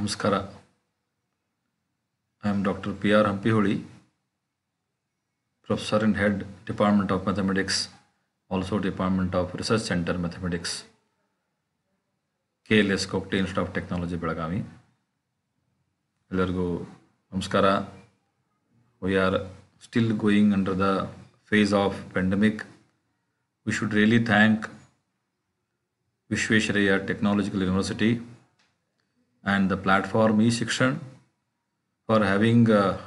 ನಮಸ್ಕಾರ I am doctor P R Hampiholi professor in head department of mathematics also department of research centre mathematics K L S Gogte institute of technology Belagavi ಎಲ್ಲರಿಗೂ ನಮಸ್ಕಾರ we are still going under the phase of pandemic we should really thank Vishveshwaraya Technological University and the platform e-section for having uh,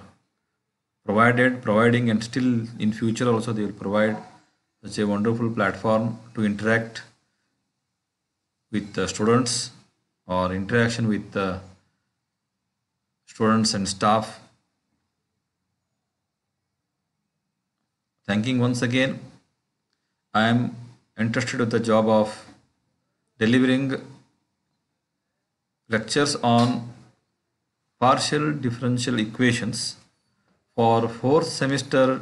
provided, providing and still in future also they will provide such a wonderful platform to interact with the students or interaction with the students and staff. Thanking once again, I am entrusted with the job of delivering lectures on partial differential equations for fourth semester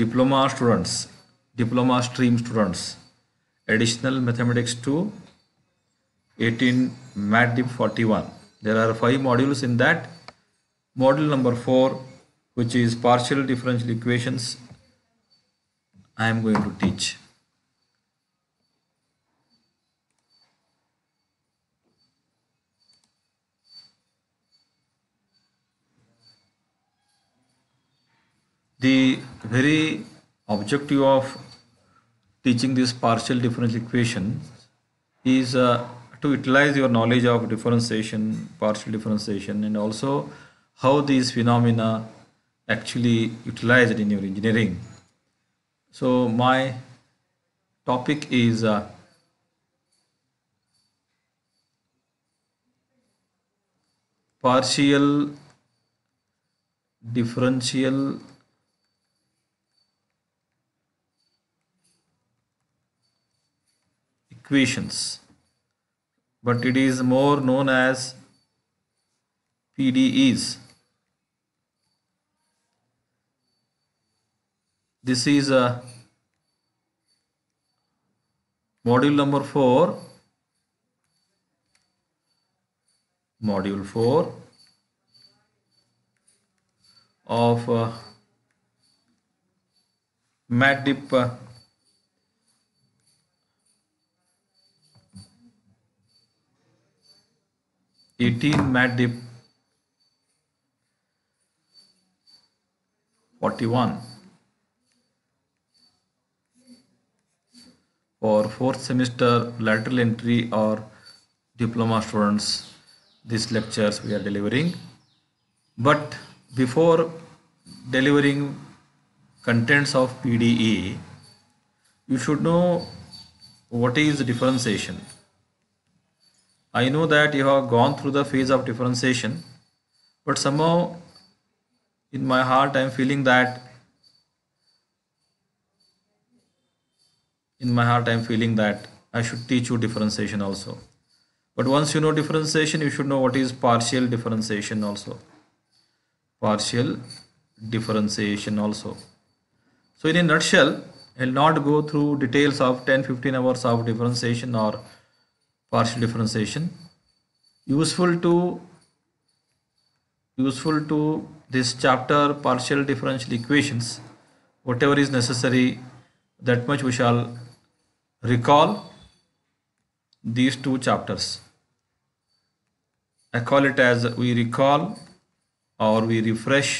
diploma students, diploma stream students, additional mathematics 2, 18 Math Dip 41. There are five modules in that. Module number 4 which is partial differential equations I am going to teach. The very objective of teaching this partial differential equation is uh, to utilize your knowledge of differentiation, partial differentiation and also how these phenomena actually utilized in your engineering. So my topic is uh, partial differential equations but it is more known as PDEs. This is a module number 4 module 4 of uh, MATDIP uh, 18 Matt Dip 41 for fourth semester lateral entry or diploma students these lectures we are delivering but before delivering contents of PDE you should know what is differentiation I know that you have gone through the phase of differentiation, but somehow in my heart I am feeling that in my heart I am feeling that I should teach you differentiation also. But once you know differentiation, you should know what is partial differentiation also. Partial differentiation also. So in a nutshell, I will not go through details of 10-15 hours of differentiation or partial differentiation useful to useful to this chapter partial differential equations whatever is necessary that much we shall recall these two chapters I call it as we recall or we refresh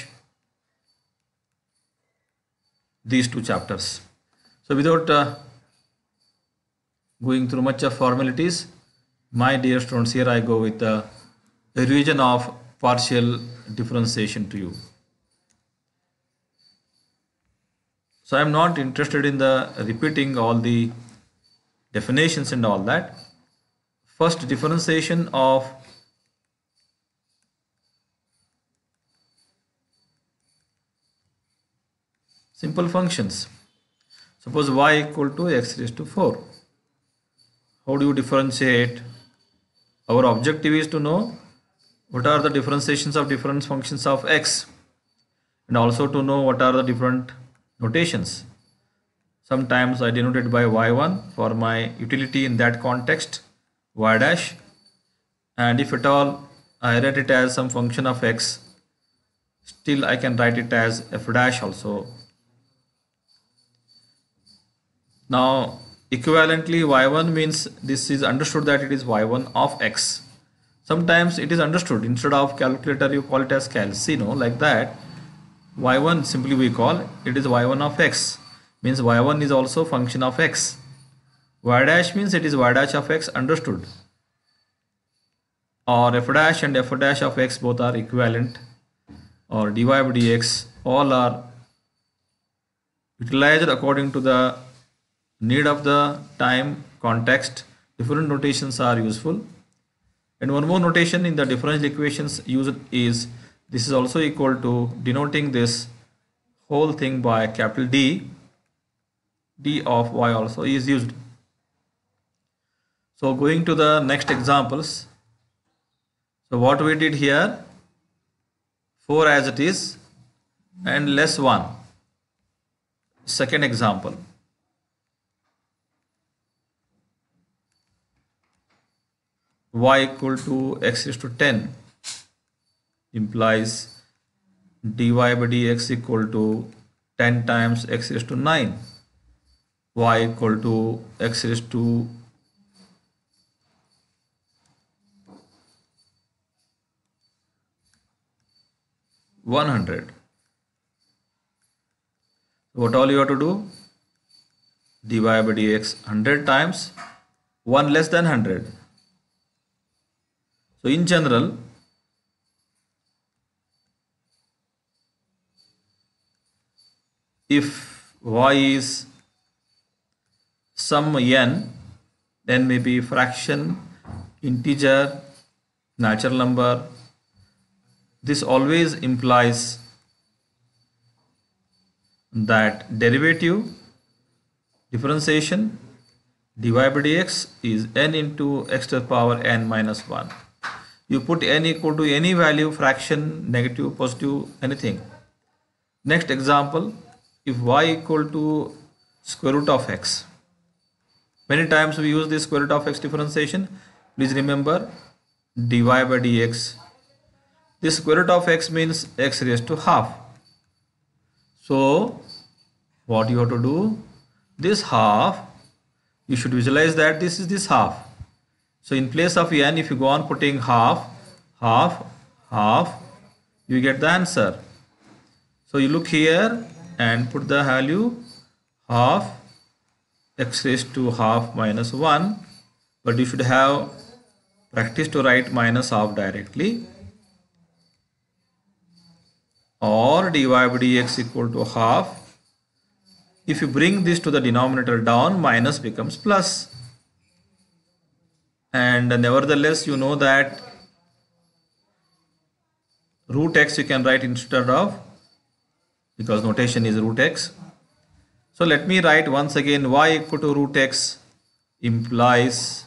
these two chapters so without uh, going through much of formalities my dear students here i go with the revision of partial differentiation to you so i am not interested in the repeating all the definitions and all that first differentiation of simple functions suppose y equal to x raised to 4 how do you differentiate our objective is to know what are the differentiations of different functions of x and also to know what are the different notations sometimes I denote it by y1 for my utility in that context y dash and if at all I write it as some function of x still I can write it as f dash also now Equivalently, y1 means this is understood that it is y1 of x. Sometimes it is understood instead of calculator you call it as calcino like that. y1 simply we call it is y1 of x means y1 is also function of x. y dash means it is y dash of x understood or f dash and f dash of x both are equivalent or dy by dx all are utilized according to the need of the time context different notations are useful and one more notation in the differential equations used is this is also equal to denoting this whole thing by capital D D of y also is used so going to the next examples so what we did here 4 as it is and less 1 second example y equal to x raised to 10 implies dy by dx equal to 10 times x raised to 9 y equal to x raised to 100 what all you have to do dy by dx 100 times 1 less than 100 so in general, if y is some n, then maybe fraction, integer, natural number, this always implies that derivative, differentiation, dy by dx is n into x to the power n minus 1 you put n equal to any value fraction negative positive anything next example if y equal to square root of x many times we use this square root of x differentiation please remember dy by dx this square root of x means x raised to half so what you have to do this half you should visualize that this is this half so in place of n, if you go on putting half, half, half, you get the answer. So you look here and put the value half x raised to half minus 1 but you should have practice to write minus half directly or dy by dx equal to half if you bring this to the denominator down minus becomes plus and nevertheless you know that root x you can write instead of because notation is root x so let me write once again y equal to root x implies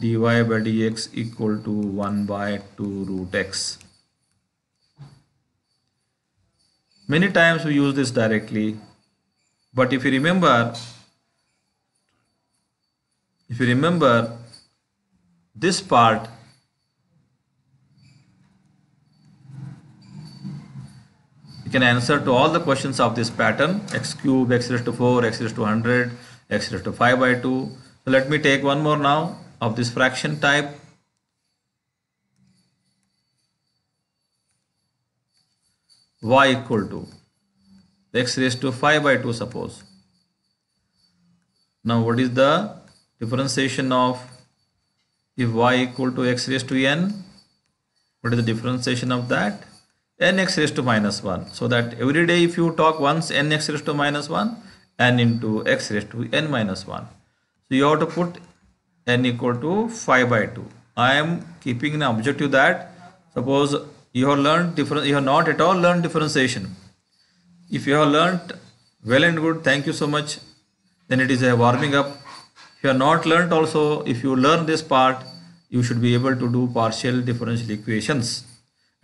dy by dx equal to 1 by 2 root x many times we use this directly but if you remember if you remember this part you can answer to all the questions of this pattern x cube x raised to 4 x raised to 100 x raised to 5 by 2 so let me take one more now of this fraction type y equal to x raised to 5 by 2 suppose now what is the differentiation of if y equal to x raised to n what is the differentiation of that n x raised to minus 1 so that every day if you talk once n x raised to minus 1 n into x raised to n minus 1 so you have to put n equal to 5 by 2 I am keeping an objective that suppose you have learned different you have not at all learned differentiation if you have learned well and good thank you so much then it is a warming up if you are not learnt also, if you learn this part, you should be able to do partial differential equations.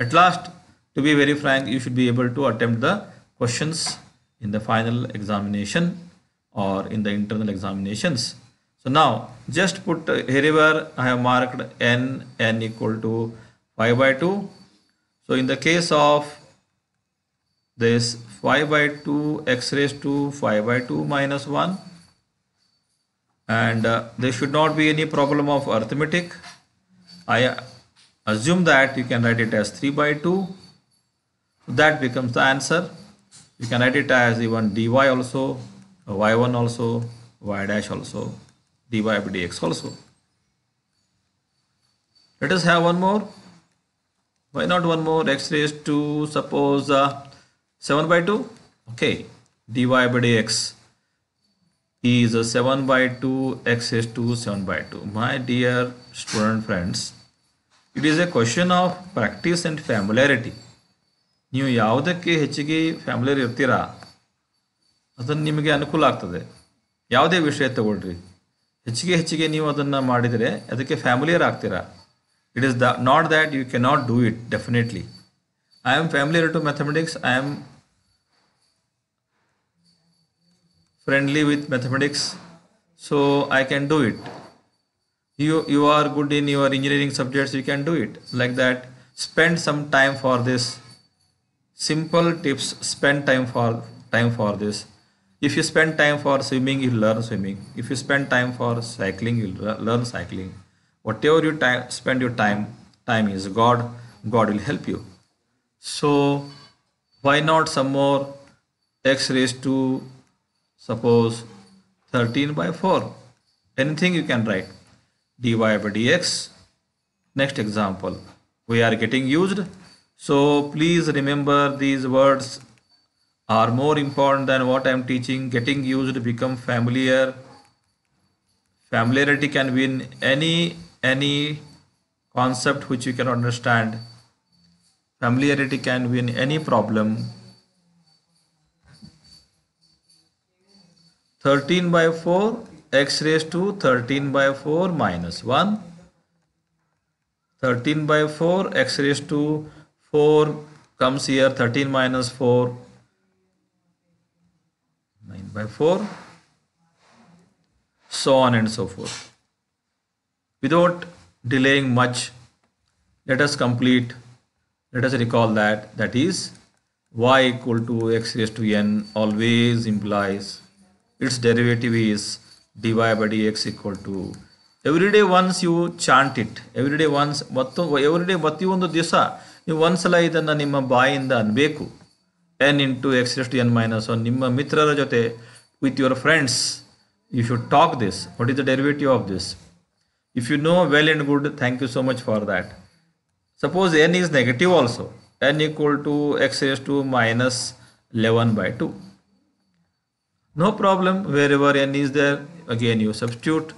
At last, to be very frank, you should be able to attempt the questions in the final examination or in the internal examinations. So now just put uh, wherever I have marked n, n equal to 5 by 2. So in the case of this 5 by 2 x raised to 5 by 2 minus 1 and uh, there should not be any problem of arithmetic I uh, assume that you can write it as 3 by 2 that becomes the answer you can write it as even dy also y1 also y dash also dy by dx also let us have one more why not one more x raised to suppose uh, 7 by 2 okay dy by dx is a 7 by 2 x is 2 7 by 2 my dear student friends it is a question of practice and familiarity ನೀವು ಯಾವುದಕ್ಕೆ ಹೆಚ್ಚಿಗೆ familiar ಇರ್ತೀರಾ ಅದನ್ನು ನಿಮಗೆ ಅನುಕೂಲ ಆಗ್ತದೆ ಯಾವುದೇ ವಿಷಯ ತಗೊಳ್ರಿ ಹೆಚ್ಚಿಗೆ ಹೆಚ್ಚಿಗೆ ನೀವು ಅದನ್ನು ಮಾಡಿದರೆ ಅದಕ್ಕೆ ಫ್ಯಾಮಿಲಿಯರ್ ಆಗ್ತೀರಾ it is the not that you cannot do it definitely I am familiar to mathematics I am friendly with mathematics so i can do it you you are good in your engineering subjects you can do it like that spend some time for this simple tips spend time for time for this if you spend time for swimming you learn swimming if you spend time for cycling you learn cycling whatever you time spend your time time is god god will help you so why not some more x raised to Suppose 13 by 4. Anything you can write. dy by dx. Next example. We are getting used. So please remember these words are more important than what I am teaching. Getting used, become familiar. Familiarity can be in any any concept which you cannot understand. Familiarity can win any problem 13 by 4 x raised to 13 by 4 minus 1 13 by 4 x raised to 4 comes here 13 minus 4 9 by 4 so on and so forth without delaying much let us complete let us recall that that is y equal to x raised to n always implies its derivative is dy by dx equal to every day once you chant it every day once ಮತ್ತು every day ಪ್ರತಿಯೊಂದು ದಿವಸ ನೀವು ಒಂದ್ಸಲ ಇದನ್ನು ನಿಮ್ಮ ಬಾಯಿಂದ ಅನ್ನಬೇಕು N into X S to N minus one ನಿಮ್ಮ ಮಿತ್ರರ ಜೊತೆ with your friends you should talk this what is the derivative of this if you know well and good thank you so much for that suppose N is negative also N equal to X S to minus eleven by two no problem wherever n is there again you substitute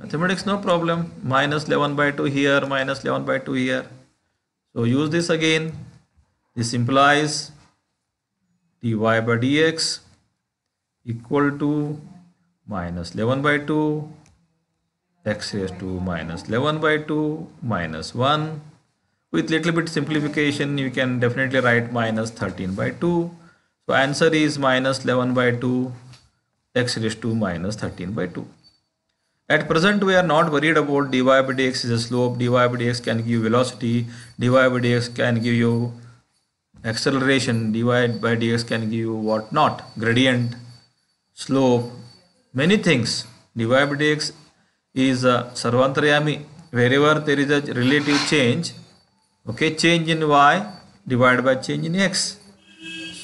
mathematics no problem minus 11 by 2 here minus 11 by 2 here so use this again this implies dy by dx equal to minus 11 by 2 x raised to minus 11 by 2 minus 1 with little bit simplification you can definitely write minus 13 by 2 so answer is minus 11 by 2 x raised to minus 13 by 2. At present we are not worried about dy by dx is a slope, dy by dx can give velocity, dy by dx can give you acceleration, dy by dx can give you what not, gradient, slope, many things. dy by dx is a sarvantarayami wherever there is a relative change, okay, change in y divided by change in x.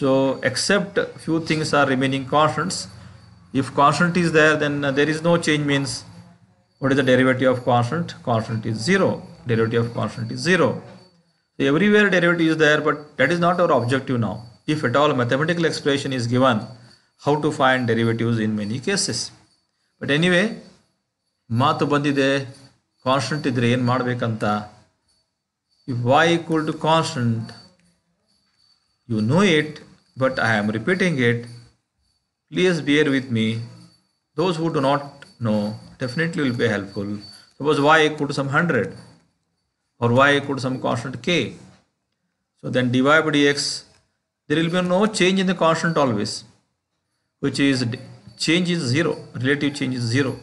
So except few things are remaining constants. If constant is there, then uh, there is no change means what is the derivative of constant? Constant is 0. Derivative of constant is 0. So everywhere derivative is there, but that is not our objective now. If at all mathematical expression is given, how to find derivatives in many cases. But anyway, ಮಾತು ಬಂದಿದೆ constant ಇದ್ದರೆ ಏನು ಮಾಡಬೇಕಂತ If y equal to constant, you know it but I am repeating it. Please bear with me. Those who do not know definitely will be helpful. Suppose y equal to some 100 or y equal to some constant k. So then dy by dx, there will be no change in the constant always, which is change is 0, relative change is 0.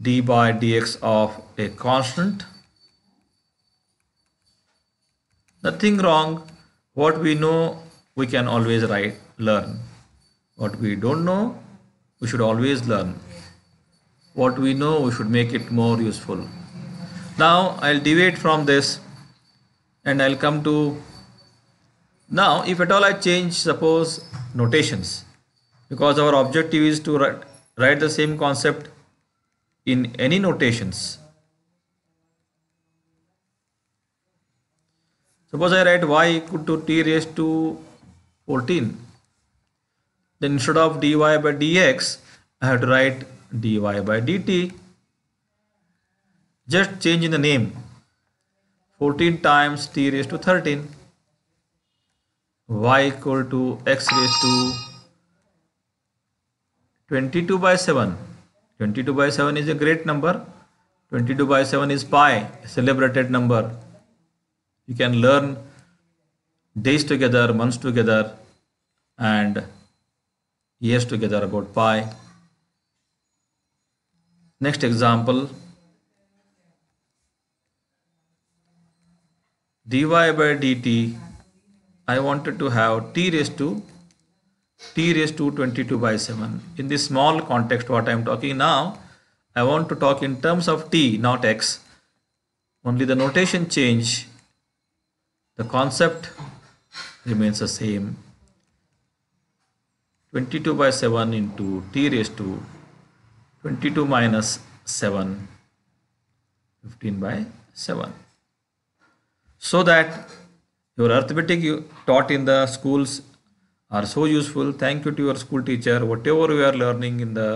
d by dx of a constant. Nothing wrong what we know we can always write learn what we don't know we should always learn what we know we should make it more useful now i'll deviate from this and i'll come to now if at all i change suppose notations because our objective is to write, write the same concept in any notations Suppose I write y equal to t raised to 14. Then instead of dy by dx, I have to write dy by dt. Just change in the name. 14 times t raised to 13 y equal to x raised to 22 by 7 22 by 7 is a great number 22 by 7 is pi a celebrated number you can learn days together, months together, and years together about pi. Next example dy by dt I wanted to have t raised to t raised to 22 by 7 in this small context what I am talking now I want to talk in terms of t not x only the notation change the concept remains the same 22 by 7 into t raised to 22 minus 7 15 by 7 so that your arithmetic you taught in the schools are so useful thank you to your school teacher whatever you are learning in the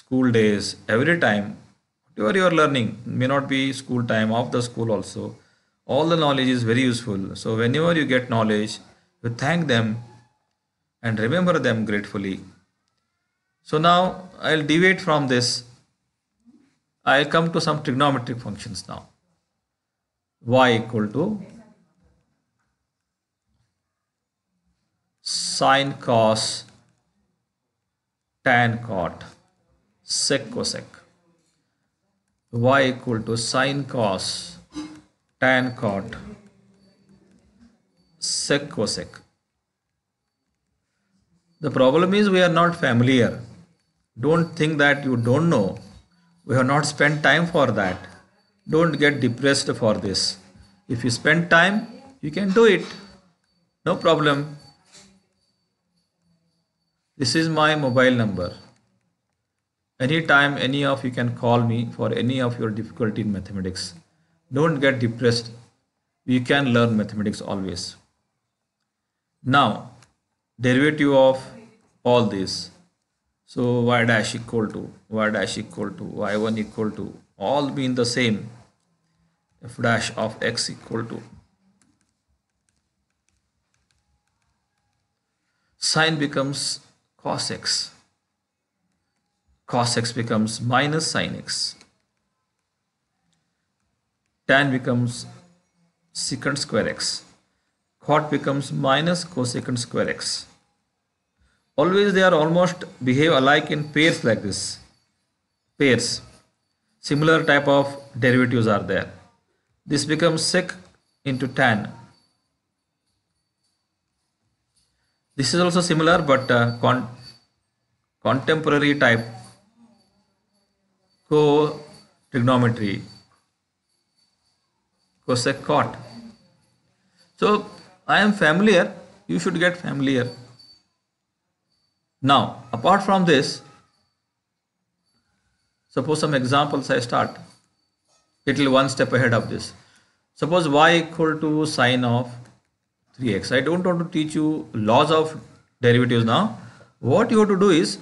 school days every time whatever you are learning may not be school time of the school also all the knowledge is very useful so whenever you get knowledge you thank them and remember them gratefully so now i'll deviate from this i'll come to some trigonometric functions now y equal to sine cos tan cot sec cosec y equal to sine cos tan cot sec cosec the problem is we are not familiar don't think that you don't know we have not spent time for that don't get depressed for this if you spend time you can do it no problem this is my mobile number anytime any of you can call me for any of your difficulty in mathematics don't get depressed. We can learn mathematics always. Now, derivative of all this. So y dash equal to, y dash equal to, y1 equal to, all being the same. f dash of x equal to sine becomes cos x. Cos x becomes minus sine x tan becomes secant square x. Cot becomes minus cosecant square x. Always they are almost behave alike in pairs like this. Pairs. Similar type of derivatives are there. This becomes sec into tan. This is also similar but uh, con contemporary type co-trigonometry Cossack So I am familiar, you should get familiar. Now, apart from this, suppose some examples I start. It will one step ahead of this. Suppose y equal to sine of 3x. I don't want to teach you laws of derivatives now. What you have to do is,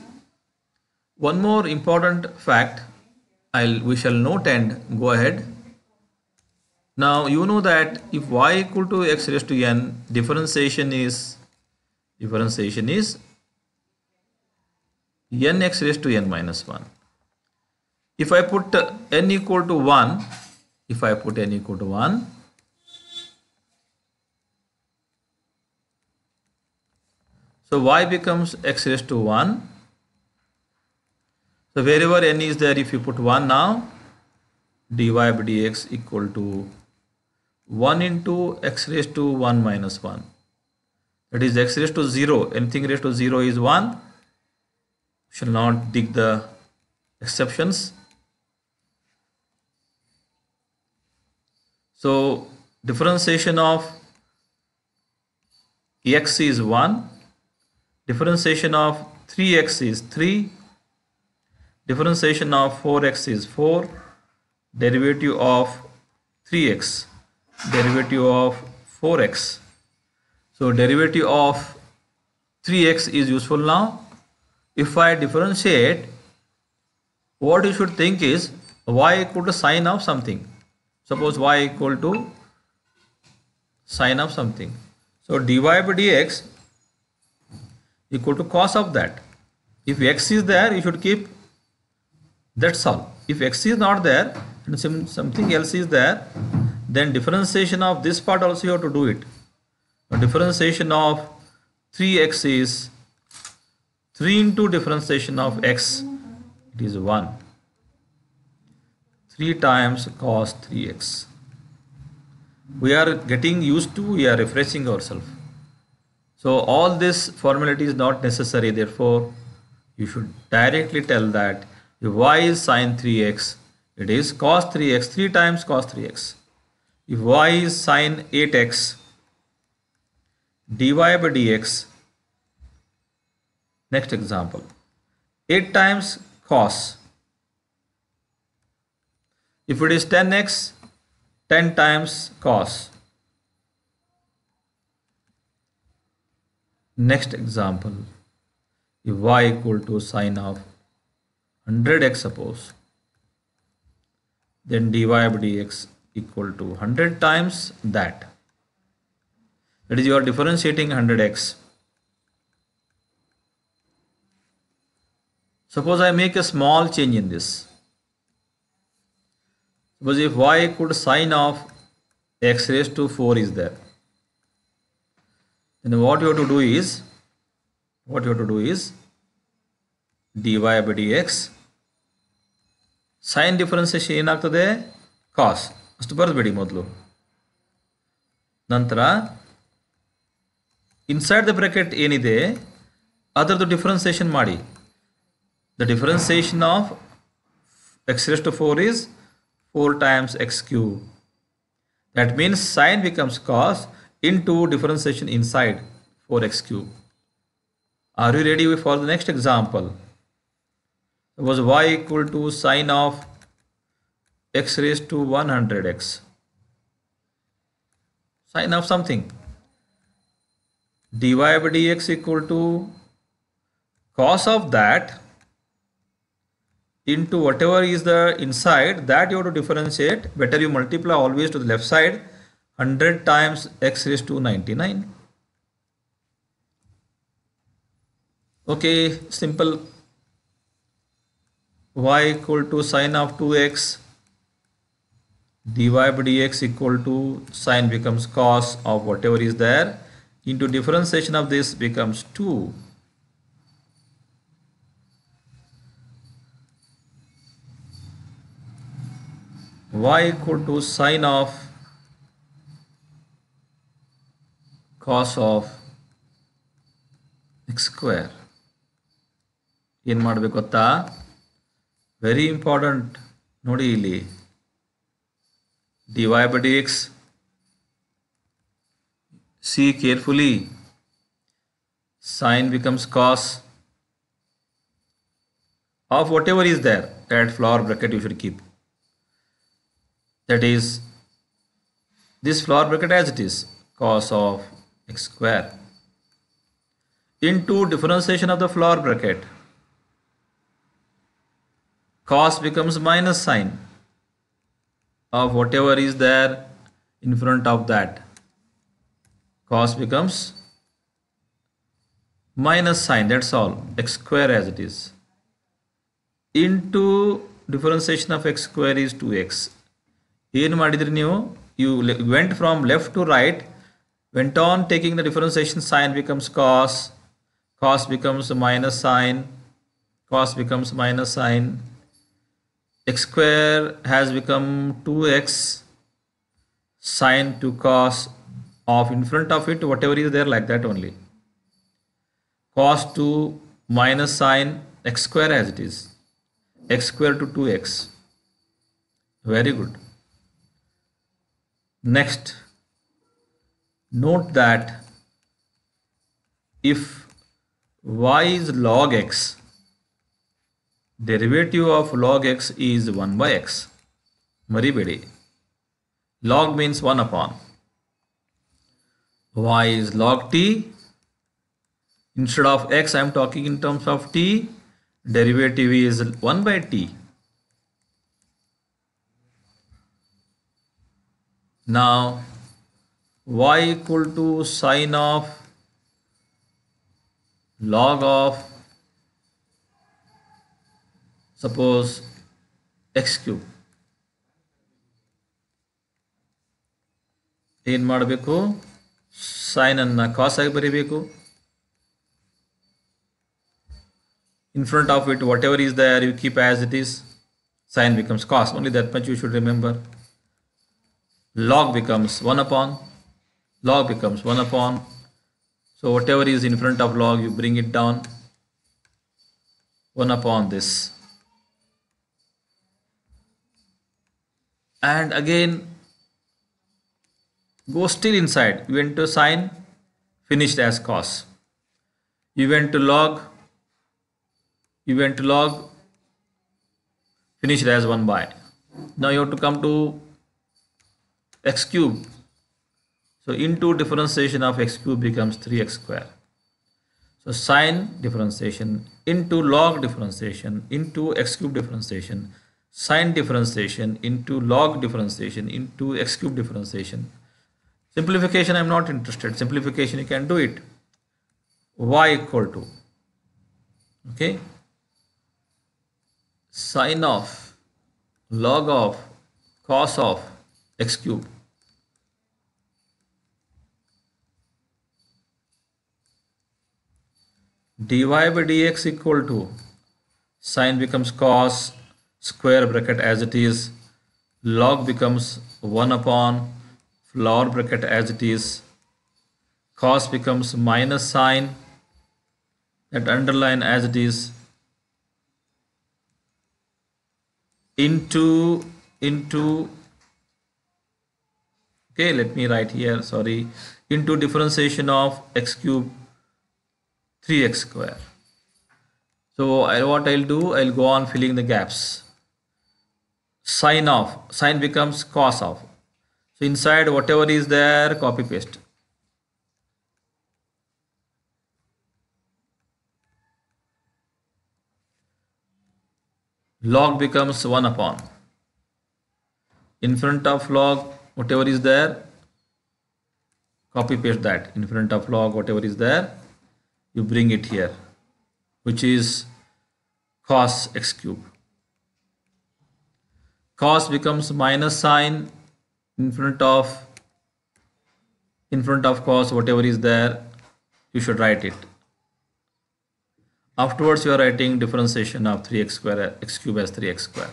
one more important fact, I'll, we shall note and go ahead. Now you know that if y equal to x raised to n, differentiation is differentiation is n x raised to n minus 1. If I put n equal to 1, if I put n equal to 1, so y becomes x raised to 1. So wherever n is there, if you put 1 now, dy by dx equal to 1 into x raised to 1 minus 1. That is x raised to 0. Anything raised to 0 is 1. Shall not dig the exceptions. So differentiation of x is 1. Differentiation of 3x is 3. Differentiation of 4x is 4. Derivative of 3x derivative of 4x. So derivative of 3x is useful now. If I differentiate, what you should think is y equal to sine of something. Suppose y equal to sine of something. So dy by dx equal to cos of that. If x is there, you should keep that's all. If x is not there and something else is there, then differentiation of this part also you have to do it differentiation of 3x is 3 into differentiation of x it is 1 3 times cos 3x we are getting used to we are refreshing ourselves so all this formality is not necessary therefore you should directly tell that y is sine 3x it is cos 3x 3 times cos 3x y is sine 8x dy by dx next example 8 times cos if it is 10x 10 times cos next example if y equal to sine of 100x suppose then dy by dx equal to 100 times that. That is you are differentiating 100x. Suppose I make a small change in this. Suppose if y could sine of x raised to 4 is there. Then what you have to do is, what you have to do is dy by dx sine differentiation the cos. ಅಷ್ಟು ಬರೆ ಬಿಡಿ ಮೊದಲು ನಂತರ inside the bracket ಏನಿದೆ ಅದರ್ the differentiation ಮಾಡಿ the differentiation of x raised to 4 is 4 times x cube that means sine becomes cos into differentiation inside 4 x cube are you ready we for the next example was y = sin of x raised to 100x sine of something dy by dx equal to cos of that into whatever is the inside that you have to differentiate better you multiply always to the left side 100 times x raised to 99 okay simple y equal to sine of 2x dy by dx equal to sine becomes cos of whatever is there into differentiation of this becomes 2 y equal to sine of cos of x square in ಮಾಡಬೇಕು ಗೊತ್ತಾ very important ನೋಡಿ dy by dx see carefully sine becomes cos of whatever is there that flower bracket you should keep that is this flower bracket as it is cos of x square into differentiation of the flower bracket cos becomes minus sine of whatever is there in front of that cos becomes minus sine that's all x square as it is into differentiation of x square is 2x In you went from left to right went on taking the differentiation sine becomes cos cos becomes minus sine cos becomes minus sine x square has become 2x sine 2 cos of in front of it whatever is there like that only cos 2 minus sine x square as it is x square to 2x very good next note that if y is log x derivative of log x is 1 by x. Maribedi. Log means 1 upon. y is log t. Instead of x, I am talking in terms of t. Derivative is 1 by t. Now, y equal to sine of log of suppose x cube. In front of it, whatever is there, you keep as it is. Sine becomes cos. Only that much you should remember. Log becomes 1 upon. Log becomes 1 upon. So whatever is in front of log, you bring it down. 1 upon this. and again go still inside you went to sine finished as cos you went to log you went to log finished as 1 by now you have to come to x cube so into differentiation of x cube becomes 3x square so sine differentiation into log differentiation into x cube differentiation sine differentiation into log differentiation into x cube differentiation. Simplification I'm not interested. Simplification you can do it. y equal to okay sine of log of cos of x cube dy by dx equal to sine becomes cos square bracket as it is log becomes 1 upon floor bracket as it is cos becomes minus sign that underline as it is into into okay let me write here sorry into differentiation of x cube 3x square so I, what I'll do I'll go on filling the gaps sine of sine becomes cos of so inside whatever is there copy paste log becomes 1 upon in front of log whatever is there copy paste that in front of log whatever is there you bring it here which is cos x cube cos becomes minus sign in front of in front of cos whatever is there you should write it afterwards you are writing differentiation of 3x square x cube as 3x square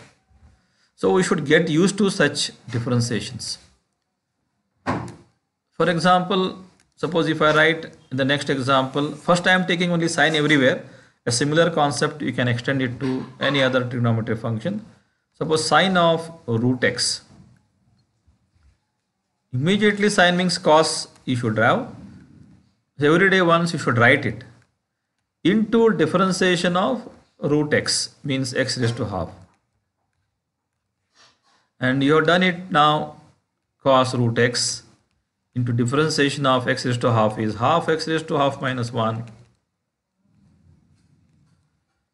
so we should get used to such differentiations for example suppose if I write in the next example first I am taking only sine everywhere a similar concept you can extend it to any other trigonometric function Suppose sine of root x. Immediately sine means cos you should have. So every day once you should write it. Into differentiation of root x means x raised to half. And you have done it now cos root x into differentiation of x raised to half is half x raised to half minus 1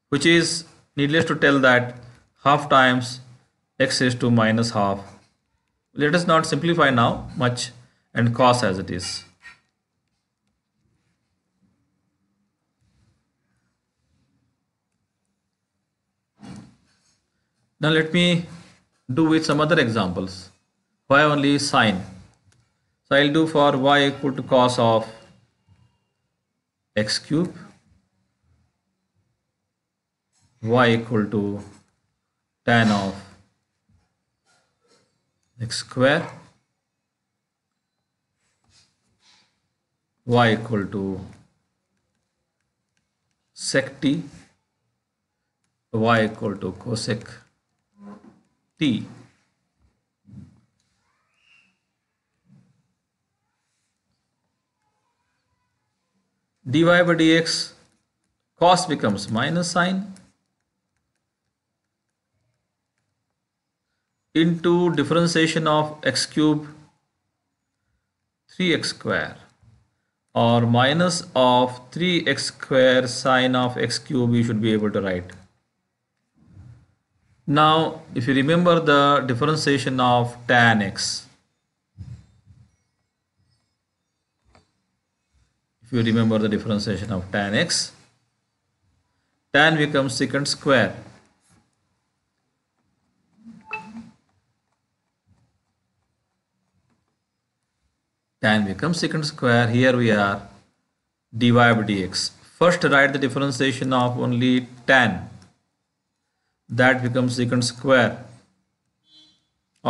which is needless to tell that half times x raised to minus half. Let us not simplify now much and cos as it is. Now let me do with some other examples. Y only sine? So I'll do for y equal to cos of x cube y equal to tan of x square y equal to sec t y equal to cosec t dy by dx cos becomes minus sine into differentiation of x cube 3x square or minus of 3x square sine of x cube you should be able to write. Now if you remember the differentiation of tan x if you remember the differentiation of tan x tan becomes secant square tan becomes secant square here we are dy by dx first write the differentiation of only tan that becomes secant square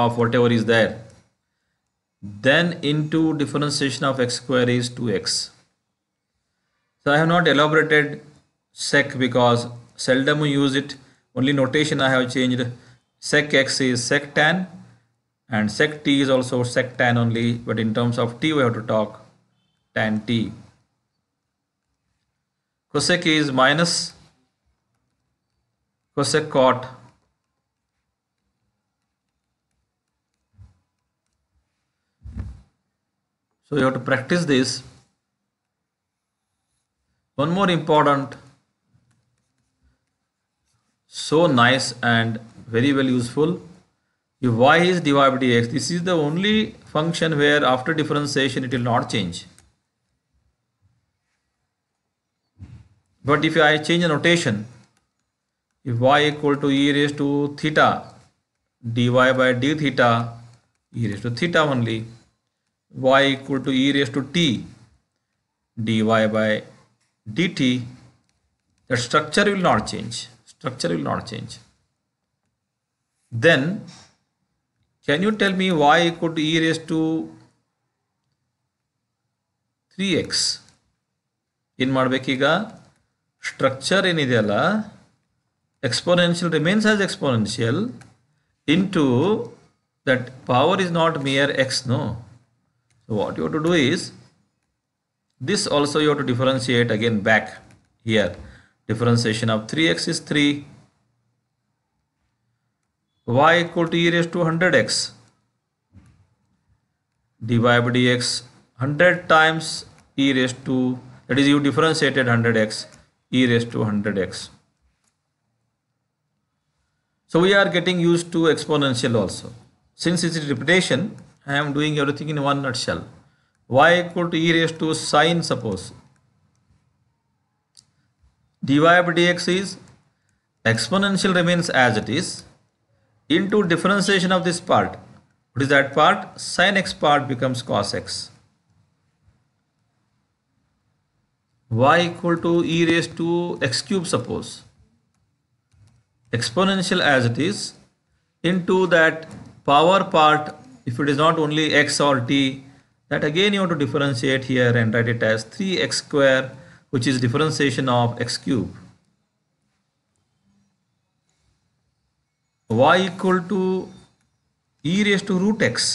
of whatever is there then into differentiation of x square is 2x so I have not elaborated sec because seldom we use it only notation I have changed sec x is sec tan and sec t is also sec tan only but in terms of t we have to talk tan t cosec is minus cosec cot so you have to practice this one more important so nice and very well useful if y is dy by dx this is the only function where after differentiation it will not change but if I change the notation if y equal to e raised to theta dy by d theta e raised to theta only y equal to e raised to t dy by dt the structure will not change structure will not change then can you tell me y equal to e raised to 3x in Madbekiga structure in Idela exponential remains as exponential into that power is not mere x no so what you have to do is this also you have to differentiate again back here differentiation of 3x is 3 y equal to e raised to 100x dy by dx 100 times e raised to that is you differentiated 100x e raised to 100x so we are getting used to exponential also since it's repetition i am doing everything in one nutshell y equal to e raised to sine suppose dy by dx is exponential remains as it is into differentiation of this part. What is that part? Sin x part becomes cos x. y equal to e raised to x cube suppose. Exponential as it is into that power part if it is not only x or t that again you have to differentiate here and write it as 3x square which is differentiation of x cube. y equal to e raised to root x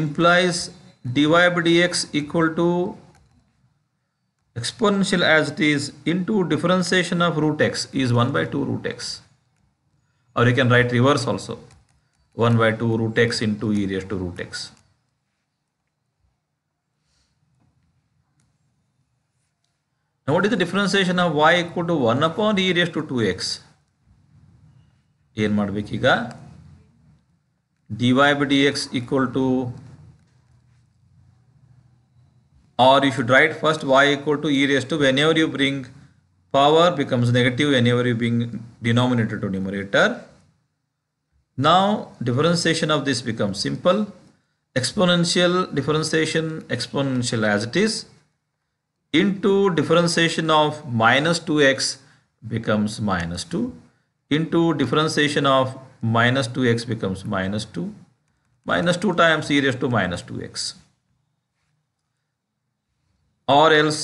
implies dy by dx equal to exponential as it is into differentiation of root x is 1 by 2 root x or you can write reverse also 1 by 2 root x into e raised to root x now what is the differentiation of y equal to 1 upon e raised to 2x ಏನು ಮಾಡಬೇಕೀಗ d y by d x equal to or you should write first y equal to e raised to whenever you bring power becomes negative whenever you bring denominator to numerator now differentiation of this becomes simple exponential differentiation exponential as it is into differentiation of minus 2x becomes minus 2 into differentiation of minus 2x becomes minus 2 minus 2 times e raised to minus 2x or else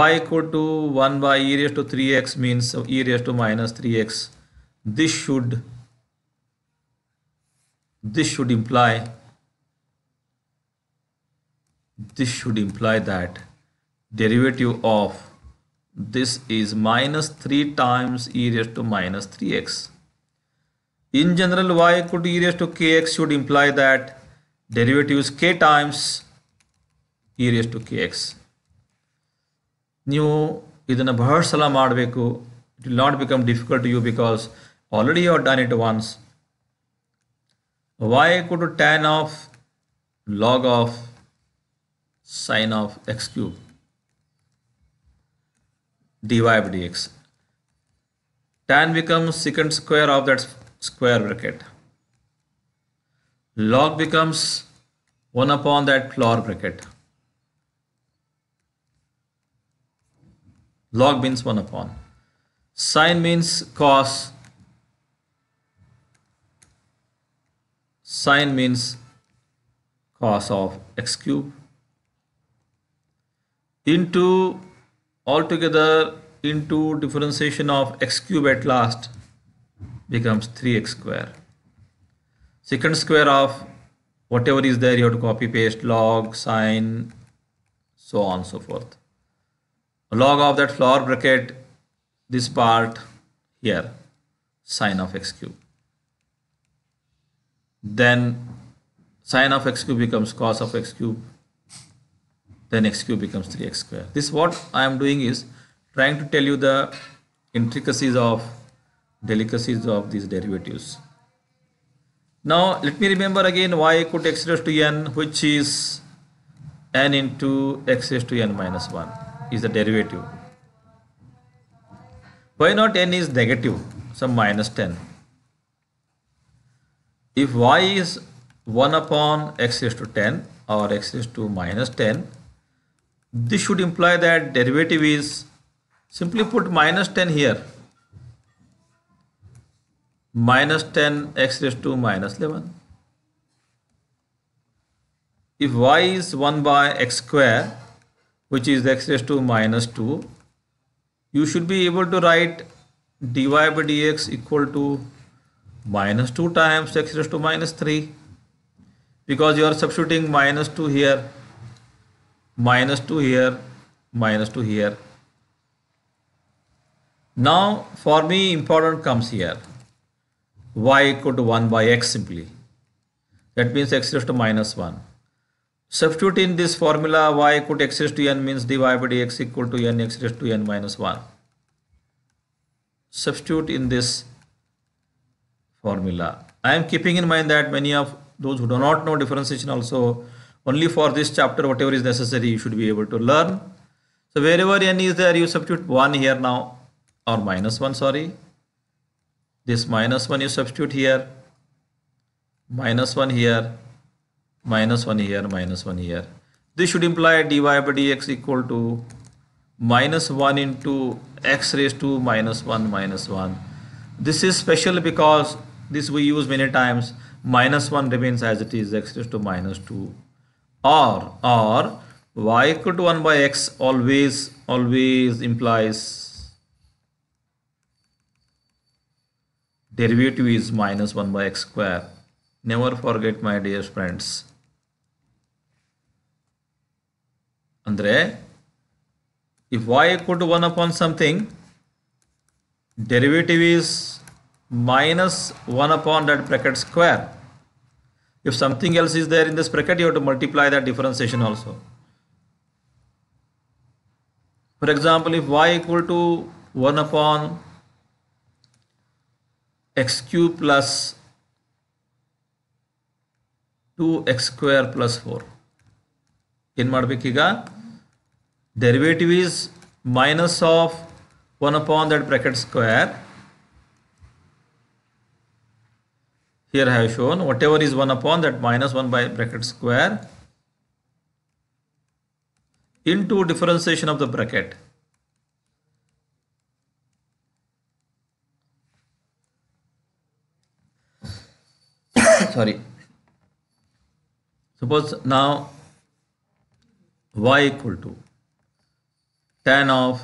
y equal to 1 by e raised to 3x means e raised to minus 3x this should this should imply this should imply that derivative of this is minus 3 times e raised to minus 3x. In general, y equal to e raised to kx should imply that derivative is k times e raised to kx. New ಇದನ್ನು ಬಹಳ ಸಲ it will not become difficult to you because already you have done it once. y equal to tan of log of sine of x cube dy by dx. Tan becomes secant square of that square bracket. Log becomes 1 upon that floor bracket. Log means 1 upon. Sine means cos. Sine means cos of x cube into altogether into differentiation of x cube at last becomes 3x square. Second square of whatever is there you have to copy paste log sine so on so forth. Log of that flower bracket this part here sine of x cube. Then sine of x cube becomes cos of x cube then x cube becomes 3x square. This what I am doing is trying to tell you the intricacies of delicacies of these derivatives. Now let me remember again y equal to x raised to n which is n into x raised to n minus 1 is the derivative. Why not n is negative so minus 10. If y is 1 upon x raised to 10 or x raised to minus 10 this should imply that derivative is simply put minus 10 here minus 10 x raised to minus 11. If y is 1 by x square which is x raised to minus 2 you should be able to write dy by dx equal to minus 2 times x raised to minus 3 because you are substituting minus 2 here minus 2 here minus 2 here now for me important comes here y equal to 1 by x simply that means x is to minus 1 substitute in this formula y equal to x raised to n means dy by dx equal to n x raised to n minus 1 substitute in this formula I am keeping in mind that many of those who do not know differentiation also only for this chapter whatever is necessary you should be able to learn so wherever n is there you substitute 1 here now or minus 1 sorry this minus 1 you substitute here minus 1 here minus 1 here minus 1 here this should imply dy by dx equal to minus 1 into x raised to minus 1 minus 1 this is special because this we use many times minus 1 remains as it is x raised to minus 2 or or y equal to 1 by x always always implies derivative is minus 1 by x square never forget my dear friends ಅಂದ್ರೆ if y equal to 1 upon something derivative is minus 1 upon that bracket square if something else is there in this bracket, you have to multiply that differentiation also. For example, if y equal to 1 upon x cube plus 2x square plus 4. In ಮಾಡಬೇಕೀಗ derivative is minus of one upon that bracket square. here I have shown whatever is 1 upon that minus 1 by bracket square into differentiation of the bracket. Sorry. Suppose now y equal to tan of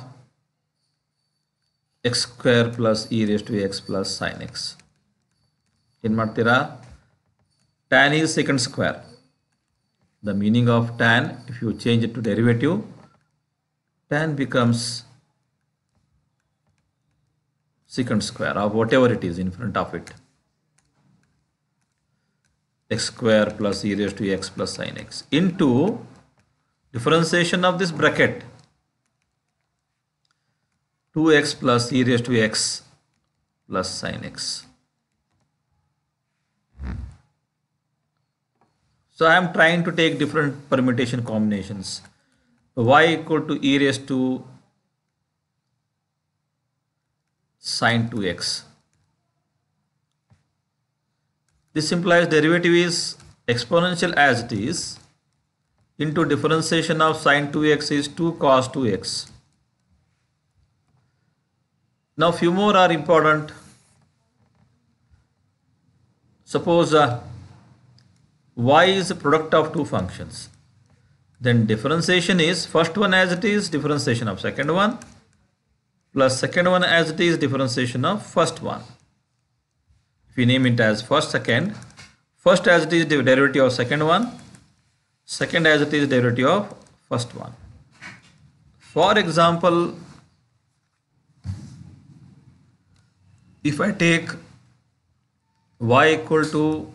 x square plus e raised to x plus sine x in ಮಾಡ್ತೀರಾ tan is second square. The meaning of tan, if you change it to derivative, tan becomes secant square of whatever it is in front of it x square plus e raised to x plus sine x into differentiation of this bracket 2x plus e raised to x plus sine x So I am trying to take different permutation combinations. y equal to e raised to sine 2x. This implies derivative is exponential as it is into differentiation of sine 2x is 2 cos 2x. Now few more are important. Suppose uh, y is a product of two functions then differentiation is first one as it is differentiation of second one plus second one as it is differentiation of first one if we name it as first second first as it is the derivative of second one second as it is derivative of first one for example if I take y equal to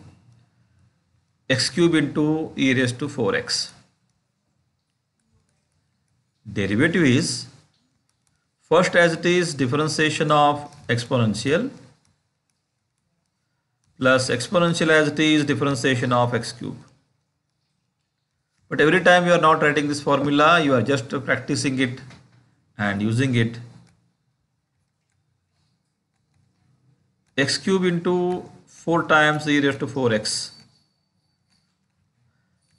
x cube into e raised to 4x. Derivative is first as it is differentiation of exponential plus exponential as it is differentiation of x cube. But every time you are not writing this formula, you are just practicing it and using it. x cube into 4 times e raised to 4x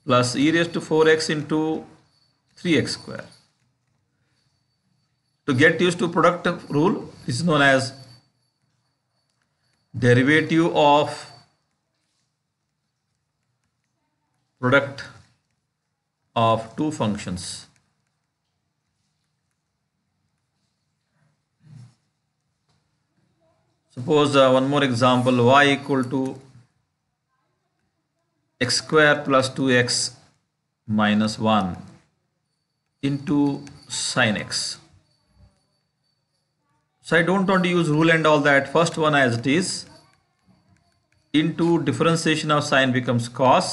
plus e raised to 4x into 3x square. To get used to product rule is known as derivative of product of two functions. Suppose uh, one more example y equal to x square plus 2x minus 1 into sine x. So I don't want to use rule and all that. First one as it is into differentiation of sine becomes cos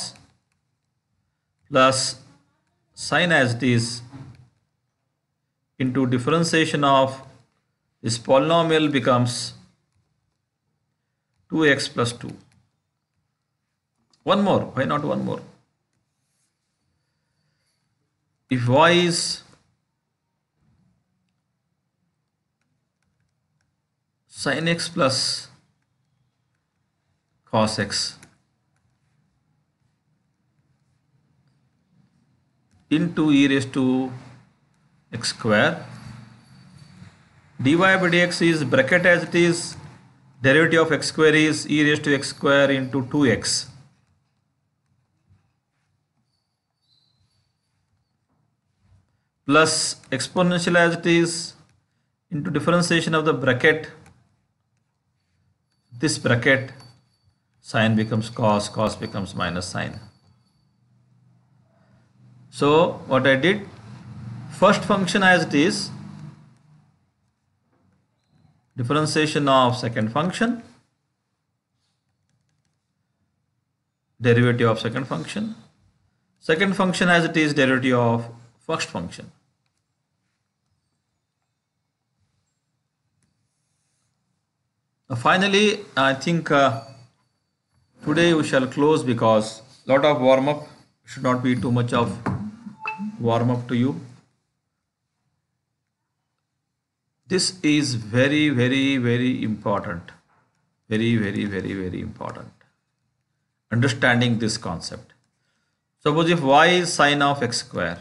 plus sine as it is into differentiation of this polynomial becomes 2x plus 2. One more. Why not one more? If y is sin x plus cos x into e raised to x square dy by dx is bracket as it is derivative of x square is e raised to x square into 2x plus exponential as it is into differentiation of the bracket this bracket sine becomes cos cos becomes minus sine so what I did first function as it is differentiation of second function derivative of second function second function as it is derivative of first function finally i think uh, today we shall close because a lot of warm up should not be too much of warm up to you this is very very very important very very very very important understanding this concept suppose if y is sine of x square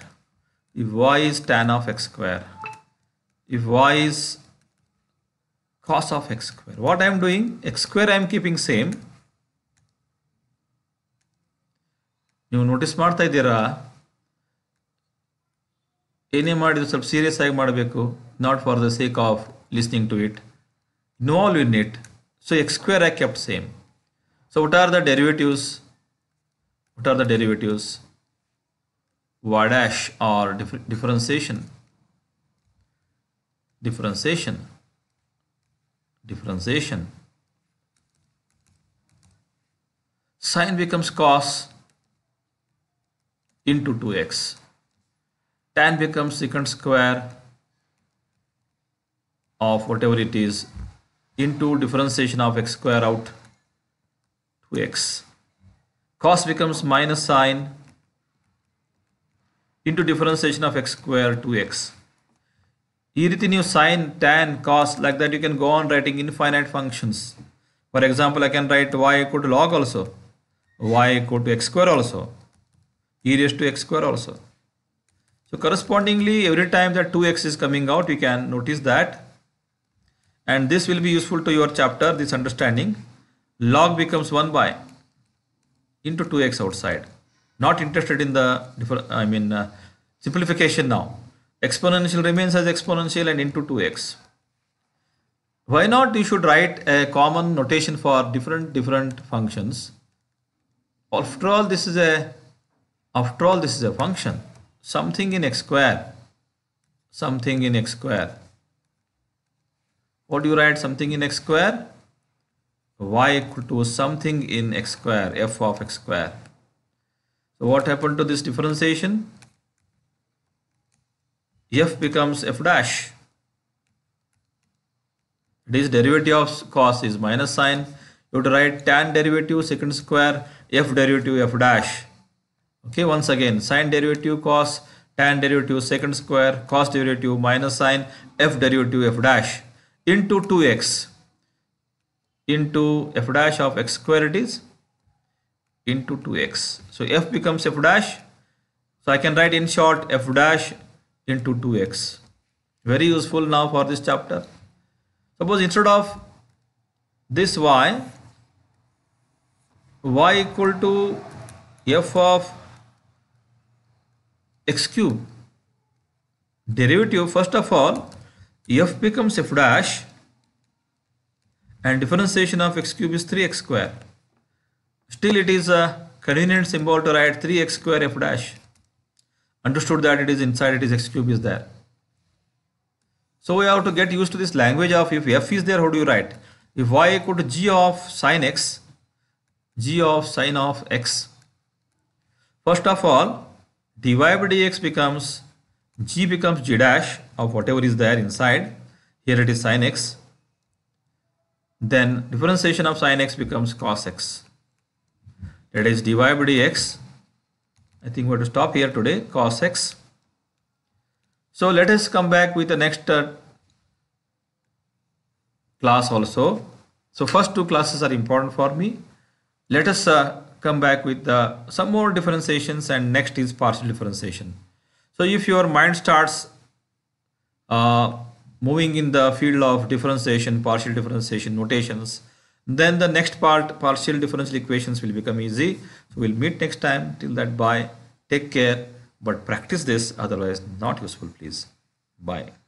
if y is tan of x square if y is cos of x square. What I am doing, x square I am keeping same. You notice Martha there are any is sub serious I am not for the sake of listening to it. No all in it. So x square I kept same. So what are the derivatives? What are the derivatives? y dash or differentiation. Differentiation differentiation, sine becomes cos into 2x. Tan becomes secant square of whatever it is into differentiation of x square out 2x. Cos becomes minus sine into differentiation of x square 2x you sign, tan, cos, like that, you can go on writing infinite functions. For example, I can write y equal to log also, y equal to x square also, e raised to x square also. So correspondingly, every time that 2x is coming out, you can notice that. And this will be useful to your chapter, this understanding. Log becomes 1 by into 2x outside. Not interested in the, I mean, uh, simplification now exponential remains as exponential and into 2x. Why not you should write a common notation for different different functions. After all this is a after all this is a function something in x square something in x square what do you write something in x square y equal to something in x square f of x square so what happened to this differentiation f becomes f dash. This derivative of cos is minus sine. You have to write tan derivative second square f derivative f dash. Okay, once again sine derivative cos tan derivative second square cos derivative minus sine f derivative f dash into 2x into f dash of x square it is into 2x. So f becomes f dash. So I can write in short f dash into 2x. Very useful now for this chapter. Suppose instead of this y, y equal to f of x cube derivative first of all f becomes f dash and differentiation of x cube is 3x square still it is a convenient symbol to write 3x square f dash understood that it is inside, it is x cube is there. So we have to get used to this language of if f is there, how do you write? If y equal to g of sine x, g of sine of x. First of all, dy by dx becomes g becomes g dash of whatever is there inside. Here it is sine x. Then differentiation of sine x becomes cos x. That is dy by dx I think we have to stop here today cos x. So let us come back with the next uh, class also. So first two classes are important for me. Let us uh, come back with uh, some more differentiations and next is partial differentiation. So if your mind starts uh, moving in the field of differentiation, partial differentiation notations, then the next part partial differential equations will become easy so we'll meet next time till that bye take care but practice this otherwise not useful please bye